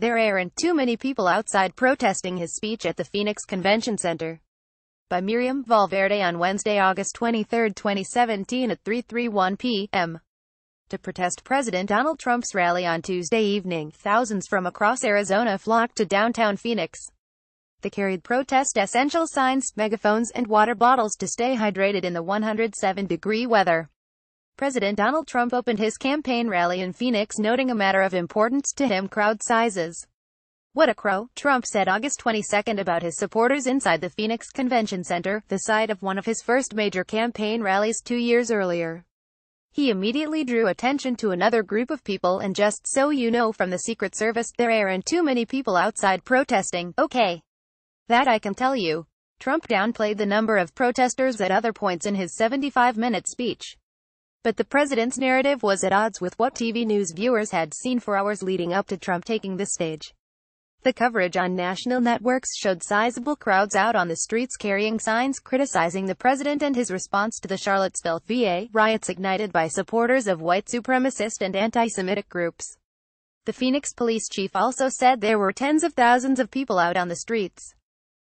There aren't too many people outside protesting his speech at the Phoenix Convention Center. By Miriam Valverde on Wednesday, August 23, 2017 at 3.31 p.m. To protest President Donald Trump's rally on Tuesday evening, thousands from across Arizona flocked to downtown Phoenix. They carried protest essential signs, megaphones, and water bottles to stay hydrated in the 107-degree weather. President Donald Trump opened his campaign rally in Phoenix noting a matter of importance to him crowd sizes. What a crow, Trump said August 22 about his supporters inside the Phoenix Convention Center, the site of one of his first major campaign rallies two years earlier. He immediately drew attention to another group of people and just so you know from the Secret Service, there aren't too many people outside protesting, okay. That I can tell you. Trump downplayed the number of protesters at other points in his 75-minute speech. But the president's narrative was at odds with what TV news viewers had seen for hours leading up to Trump taking the stage. The coverage on national networks showed sizable crowds out on the streets carrying signs criticizing the president and his response to the Charlottesville VA riots ignited by supporters of white supremacist and anti-Semitic groups. The Phoenix police chief also said there were tens of thousands of people out on the streets.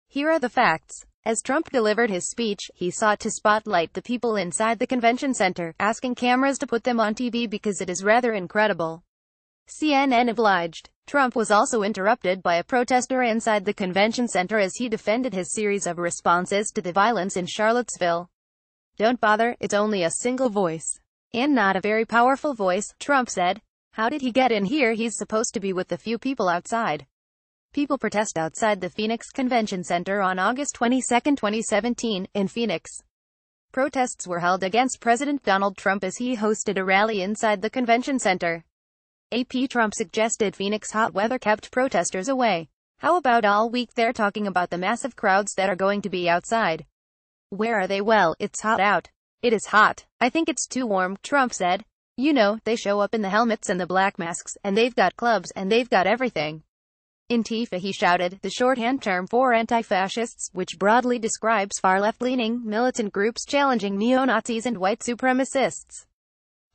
Here are the facts. As Trump delivered his speech, he sought to spotlight the people inside the convention center, asking cameras to put them on TV because it is rather incredible. CNN obliged. Trump was also interrupted by a protester inside the convention center as he defended his series of responses to the violence in Charlottesville. Don't bother, it's only a single voice. And not a very powerful voice, Trump said. How did he get in here? He's supposed to be with the few people outside. People protest outside the Phoenix Convention Center on August 22, 2017, in Phoenix. Protests were held against President Donald Trump as he hosted a rally inside the convention center. AP Trump suggested Phoenix hot weather kept protesters away. How about all week they're talking about the massive crowds that are going to be outside? Where are they? Well, it's hot out. It is hot. I think it's too warm, Trump said. You know, they show up in the helmets and the black masks, and they've got clubs and they've got everything. TIFA he shouted, the shorthand term for anti-fascists, which broadly describes far left-leaning, militant groups challenging neo-Nazis and white supremacists.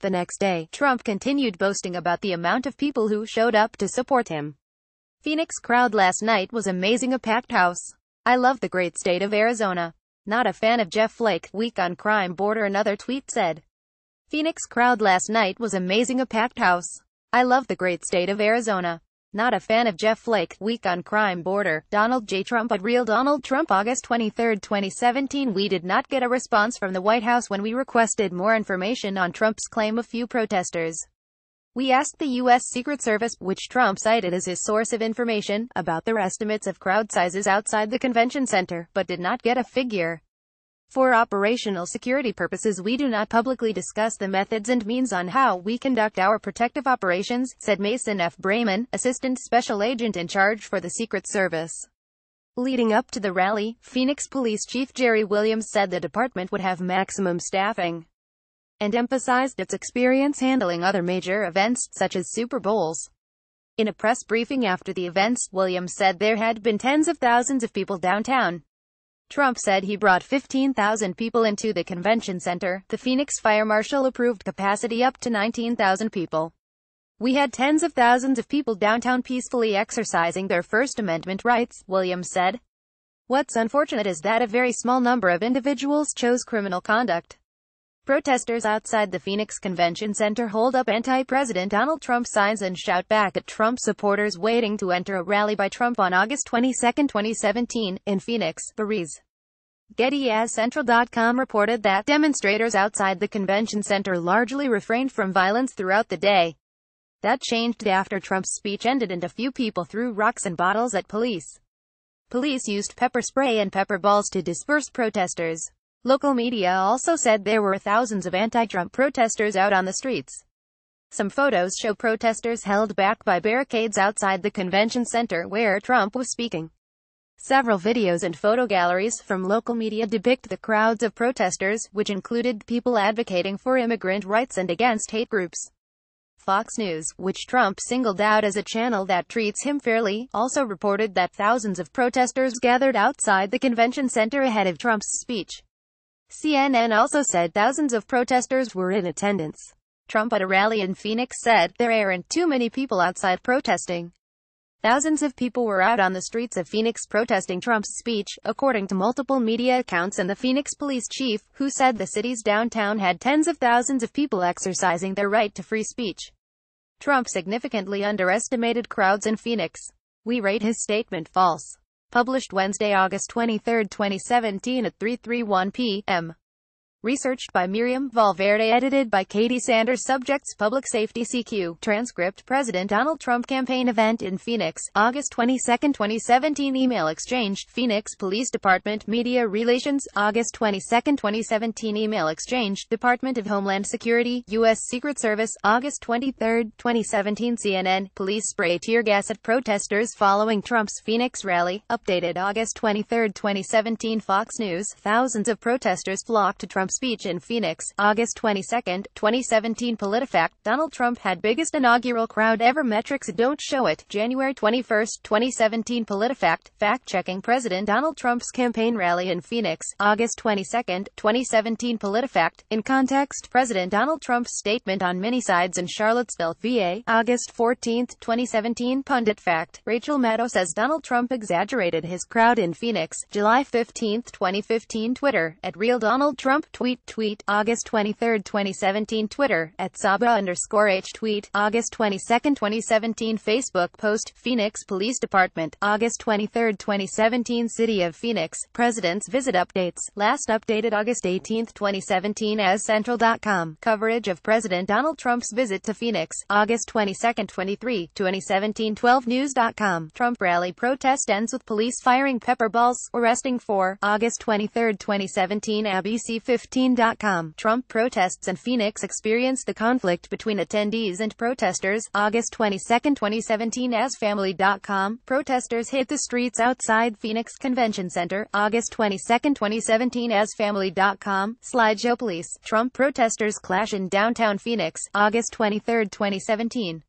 The next day, Trump continued boasting about the amount of people who showed up to support him. Phoenix crowd last night was amazing a packed house. I love the great state of Arizona. Not a fan of Jeff Flake, weak on crime border another tweet said. Phoenix crowd last night was amazing a packed house. I love the great state of Arizona. Not a fan of Jeff Flake, weak on crime border, Donald J. Trump at Real Donald Trump August 23, 2017 We did not get a response from the White House when we requested more information on Trump's claim of few protesters. We asked the U.S. Secret Service, which Trump cited as his source of information, about their estimates of crowd sizes outside the convention center, but did not get a figure. For operational security purposes we do not publicly discuss the methods and means on how we conduct our protective operations, said Mason F. Brayman, Assistant Special Agent in charge for the Secret Service. Leading up to the rally, Phoenix Police Chief Jerry Williams said the department would have maximum staffing and emphasized its experience handling other major events, such as Super Bowls. In a press briefing after the events, Williams said there had been tens of thousands of people downtown, Trump said he brought 15,000 people into the convention center. The Phoenix Fire Marshal approved capacity up to 19,000 people. We had tens of thousands of people downtown peacefully exercising their First Amendment rights, Williams said. What's unfortunate is that a very small number of individuals chose criminal conduct. Protesters outside the Phoenix Convention Center hold up anti-President Donald Trump signs and shout back at Trump supporters waiting to enter a rally by Trump on August 22, 2017, in Phoenix, Paris. GettyAsCentral.com reported that demonstrators outside the convention center largely refrained from violence throughout the day. That changed after Trump's speech ended and a few people threw rocks and bottles at police. Police used pepper spray and pepper balls to disperse protesters. Local media also said there were thousands of anti-Trump protesters out on the streets. Some photos show protesters held back by barricades outside the convention center where Trump was speaking. Several videos and photo galleries from local media depict the crowds of protesters, which included people advocating for immigrant rights and against hate groups. Fox News, which Trump singled out as a channel that treats him fairly, also reported that thousands of protesters gathered outside the convention center ahead of Trump's speech. CNN also said thousands of protesters were in attendance. Trump at a rally in Phoenix said, There aren't too many people outside protesting. Thousands of people were out on the streets of Phoenix protesting Trump's speech, according to multiple media accounts and the Phoenix police chief, who said the city's downtown had tens of thousands of people exercising their right to free speech. Trump significantly underestimated crowds in Phoenix. We rate his statement false published Wednesday, August 23, 2017 at 3:31 p.m. Researched by Miriam Valverde edited by Katie Sanders Subjects Public Safety CQ Transcript President Donald Trump Campaign Event in Phoenix, August 22, 2017 Email exchange, Phoenix Police Department Media Relations, August 22, 2017 Email exchange, Department of Homeland Security, U.S. Secret Service, August 23, 2017 CNN Police spray tear gas at protesters following Trump's Phoenix rally, updated August 23, 2017 Fox News Thousands of protesters flocked to Trump's speech in Phoenix, August 22, 2017 PolitiFact, Donald Trump had biggest inaugural crowd ever metrics don't show it, January 21, 2017 PolitiFact, fact-checking President Donald Trump's campaign rally in Phoenix, August 22, 2017 PolitiFact, in context President Donald Trump's statement on many sides in Charlottesville, VA, August 14, 2017 Pundit Fact, Rachel Maddow says Donald Trump exaggerated his crowd in Phoenix, July 15, 2015 Twitter, at Real Donald Trump tweet tweet August 23, 2017 Twitter, at Saba underscore H tweet August 22, 2017 Facebook post, Phoenix Police Department, August 23, 2017 City of Phoenix, President's Visit Updates, last updated August 18, 2017 as Central.com, coverage of President Donald Trump's visit to Phoenix, August 22, 23, 2017 12news.com, Trump rally protest ends with police firing pepper balls, arresting four, August 23, 2017 abc 15 2015.com. Trump protests and Phoenix experience the conflict between attendees and protesters, August 22, 2017 as Family.com. Protesters hit the streets outside Phoenix Convention Center, August 22, 2017 as Family.com. Slideshow Police. Trump protesters clash in downtown Phoenix, August 23, 2017.